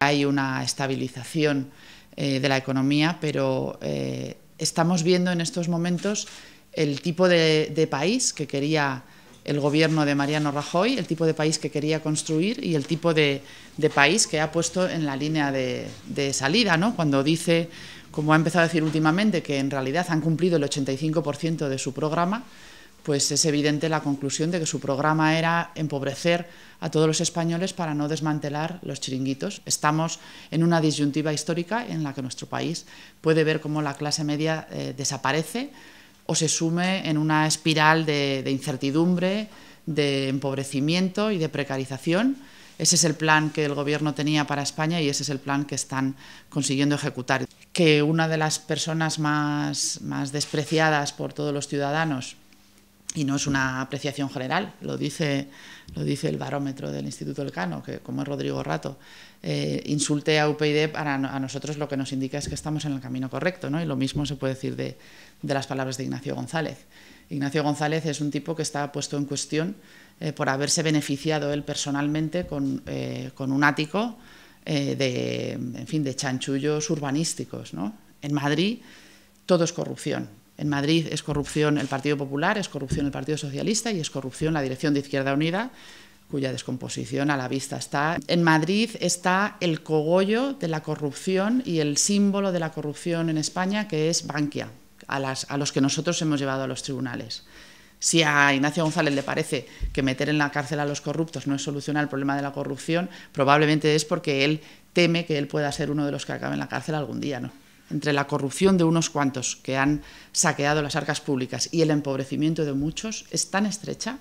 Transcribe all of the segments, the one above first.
Hay una estabilización eh, de la economía, pero eh, estamos viendo en estos momentos el tipo de, país que quería el gobierno de Mariano Rajoy, el tipo de país que quería construir y el tipo de, país que ha puesto en la línea de, salida, ¿no? cuando dice, como ha empezado a decir últimamente, que en realidad han cumplido el 85% de su programa, pues es evidente la conclusión de que su programa era empobrecer a todos los españoles para no desmantelar los chiringuitos. Estamos en una disyuntiva histórica en la que nuestro país puede ver cómo la clase media eh, desaparece o se sume en una espiral de, incertidumbre, de empobrecimiento y de precarización. Ese es el plan que el Gobierno tenía para España y ese es el plan que están consiguiendo ejecutar. Que una de las personas más despreciadas por todos los ciudadanos y no es una apreciación general, lo dice, lo dice el barómetro del Instituto Elcano, que como es Rodrigo Rato, eh, insulte a UPyD, para a nosotros lo que nos indica es que estamos en el camino correcto, ¿no? y lo mismo se puede decir de, las palabras de Ignacio González. Ignacio González es un tipo que está puesto en cuestión eh, por haberse beneficiado él personalmente con, eh, un ático de, en fin, de chanchullos urbanísticos. ¿no? En Madrid todo es corrupción, en Madrid es corrupción el Partido Popular, es corrupción el Partido Socialista y es corrupción la dirección de Izquierda Unida, cuya descomposición a la vista está. En Madrid está el cogollo de la corrupción y el símbolo de la corrupción en España, que es Bankia, a, los que nosotros hemos llevado a los tribunales. Si a Ignacio González le parece que meter en la cárcel a los corruptos no es solucionar el problema de la corrupción, probablemente es porque él teme que él pueda ser uno de los que acabe en la cárcel algún día, ¿no? entre la corrupción de unos cuantos que han saqueado las arcas públicas y el empobrecimiento de muchos es tan estrecha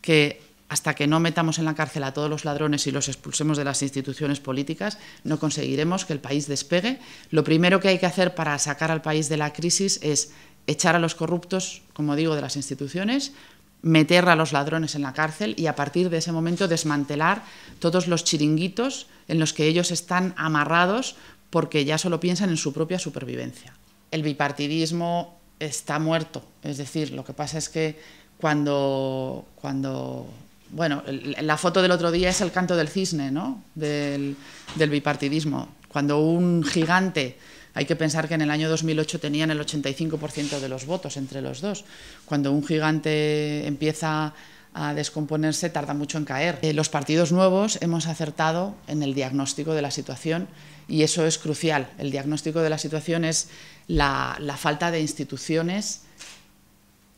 que hasta que no metamos en la cárcel a todos los ladrones y los expulsemos de las instituciones políticas, no conseguiremos que el país despegue. Lo primero que hay que hacer para sacar al país de la crisis es echar a los corruptos, como digo, de las instituciones, meter a los ladrones en la cárcel y a partir de ese momento desmantelar todos los chiringuitos en los que ellos están amarrados porque ya solo piensan en su propia supervivencia. El bipartidismo está muerto, es decir, lo que pasa es que cuando, cuando bueno, la foto del otro día es el canto del cisne, ¿no? Del, del, bipartidismo. Cuando un gigante, hay que pensar que en el año 2008 tenían el 85% de los votos entre los dos, cuando un gigante empieza a descomponerse tarda mucho en caer. Eh, los partidos nuevos hemos acertado en el diagnóstico de la situación y eso es crucial. El diagnóstico de la situación es la, falta de instituciones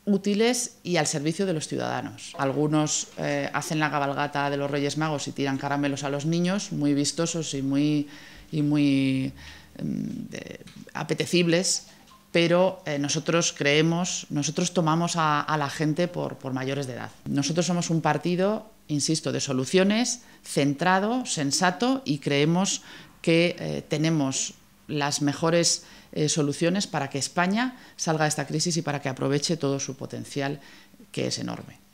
útiles y al servicio de los ciudadanos. Algunos eh, hacen la cabalgata de los Reyes Magos y tiran caramelos a los niños, muy vistosos y muy, em, apetecibles, pero eh, nosotros creemos, nosotros tomamos a, la gente por, mayores de edad. Nosotros somos un partido, insisto, de soluciones, centrado, sensato y creemos que eh, tenemos las mejores eh, soluciones para que España salga de esta crisis y para que aproveche todo su potencial, que es enorme.